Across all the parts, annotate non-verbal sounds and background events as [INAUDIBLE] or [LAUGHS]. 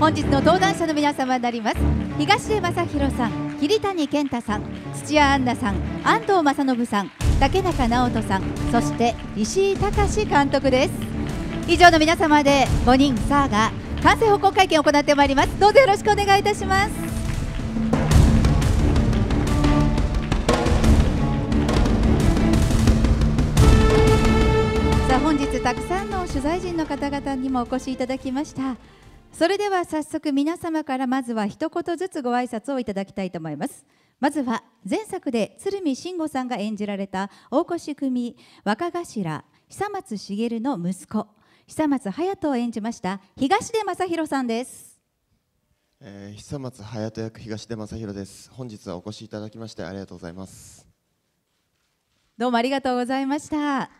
本日の登壇者の皆様になります東出正宏さん桐谷健太さん土屋アンナさん安藤正信さん竹中直人さんそして石井隆監督です以上の皆様で5人サーが完成報告会見を行ってまいりますどうぞよろしくお願いいたしますさあ本日たくさんの取材陣の方々にもお越しいただきましたそれでは早速皆様からまずは一言ずつご挨拶をいただきたいと思いますまずは前作で鶴見慎吾さんが演じられた大越組若頭久松茂の息子久松隼人を演じました東出昌宏さんです、えー、久松隼人役東出昌宏です本日はお越しいただきましてありがとうございますどうもありがとうございました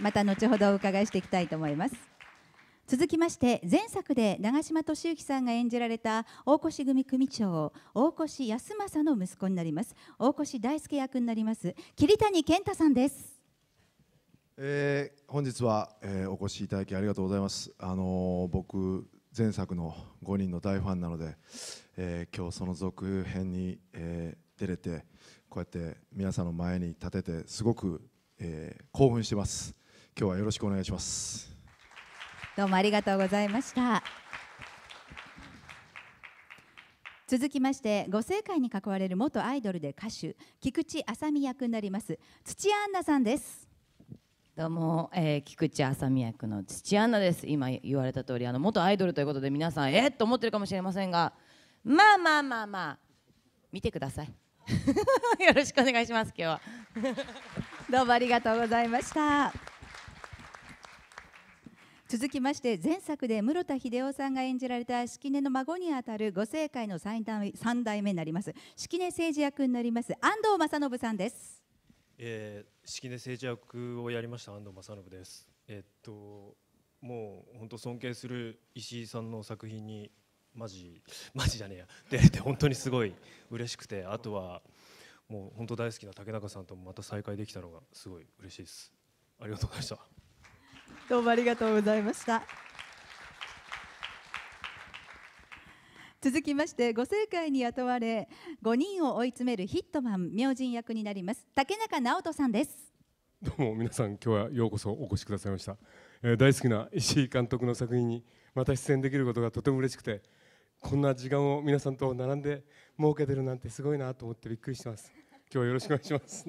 また後ほどお伺いしていきたいと思います続きまして前作で長嶋俊之さんが演じられた大越組組長大越康政の息子になります大越大輔役になります桐谷健太さんです、えー、本日は、えー、お越しいただきありがとうございますあのー、僕前作の5人の大ファンなので、えー、今日その続編に、えー、出れてこうやって皆さんの前に立ててすごく、えー、興奮してます今日はよろしくお願いしますどうもありがとうございました続きましてご正解に関われる元アイドルで歌手菊池あさみ役になります土屋アンナさんですどうも、えー、菊池あさみ役の土屋アンナです今言われた通りあの元アイドルということで皆さんえっと思ってるかもしれませんがまあまあまあまあ見てください [LAUGHS] よろしくお願いします今日は [LAUGHS] どうもありがとうございました続きまして前作で室田秀夫さんが演じられた式根の孫にあたるご政界の3代目になります式根政治役になります安藤正信さんです、えー、式根政治役をやりました安藤正信ですえー、っともう本当尊敬する石井さんの作品にマジマジじゃねえやでれ本当にすごい嬉しくてあとはもう本当大好きな竹中さんともまた再会できたのがすごい嬉しいですありがとうございましたどうもありがとうございました続きましてご正解に雇われ五人を追い詰めるヒットマン明神役になります竹中直人さんですどうも皆さん今日はようこそお越しくださいました、えー、大好きな石井監督の作品にまた出演できることがとても嬉しくてこんな時間を皆さんと並んで設けてるなんてすごいなと思ってびっくりしてます今日はよろしくお願いします [LAUGHS]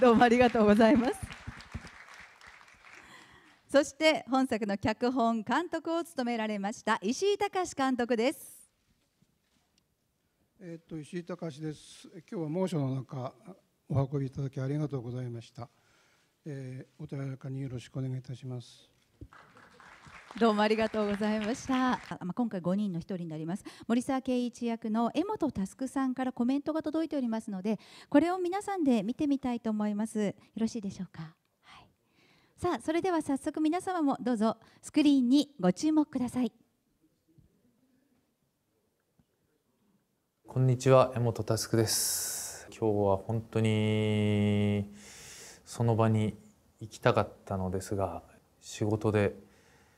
どうもありがとうございますそして本作の脚本監督を務められました石井隆監督です。えっと石井隆です。今日は猛暑の中お運びいただきありがとうございました。えー、お手柔らかによろしくお願いいたします。どうもありがとうございました。まあ今回5人の1人になります。森沢圭一役の江本佑さんからコメントが届いておりますので、これを皆さんで見てみたいと思います。よろしいでしょうか。さあそれでは早速皆様もどうぞスクリーンにご注目くださいこんにちは江本タスクです今日は本当にその場に行きたかったのですが仕事で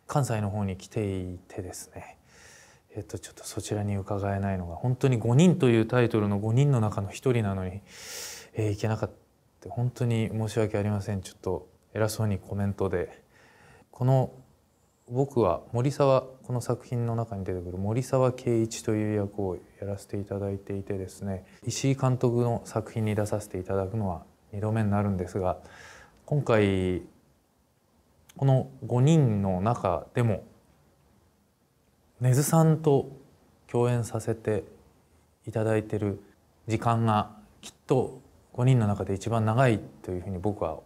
関西の方に来ていてですねえっとちょっとそちらに伺えないのが本当に5人というタイトルの5人の中の1人なのに、えー、行けなかった本当に申し訳ありませんちょっと偉そうにコメントでこの僕は森沢この作品の中に出てくる森沢圭一という役をやらせていただいていてですね石井監督の作品に出させていただくのは2度目になるんですが今回この5人の中でも根津さんと共演させていただいてる時間がきっと5人の中で一番長いというふうに僕は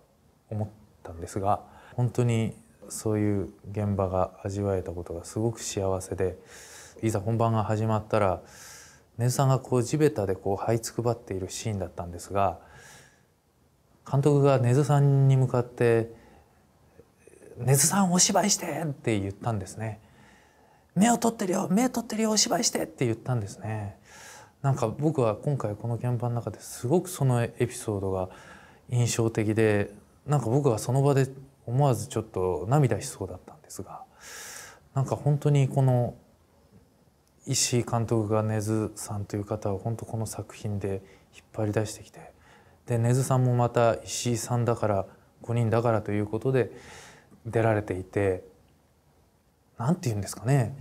思ってったんですが本当にそういう現場が味わえたことがすごく幸せでいざ本番が始まったら根津さんがこう地べたでこう這いつくばっているシーンだったんですが監督が根津さんに向かって「根津さんお芝居して!」って言ったんですね。目を取ってるよ目を取ってるよお芝居してって言ったんですねなんか僕は今回この現場の中ですごくそのエピソードが印象的でなんか僕はその場で思わずちょっと涙しそうだったんですがなんか本当にこの石井監督が根津さんという方を本当この作品で引っ張り出してきてで根津さんもまた石井さんだから5人だからということで出られていて何て言うんですかね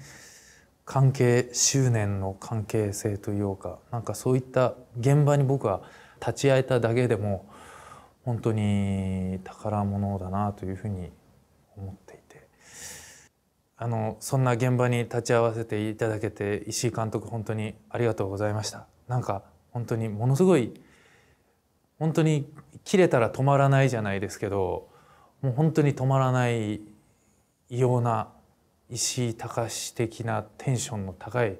関係執念の関係性というかなんかそういった現場に僕は立ち会えただけでも本当に宝物だなというふうに思っていてあのそんな現場に立ち会わせていただけて石井監督本当にありがとうございましたなんか本当にものすごい本当に切れたら止まらないじゃないですけどもう本当に止まらない異様な石井隆的なテンションの高い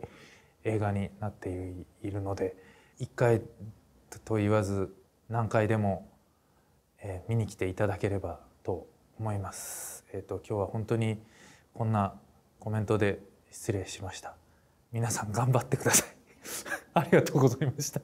映画になっているので一回と言わず何回でもえ見に来ていただければと思います。えっ、ー、と今日は本当にこんなコメントで失礼しました。皆さん頑張ってください。[LAUGHS] ありがとうございました。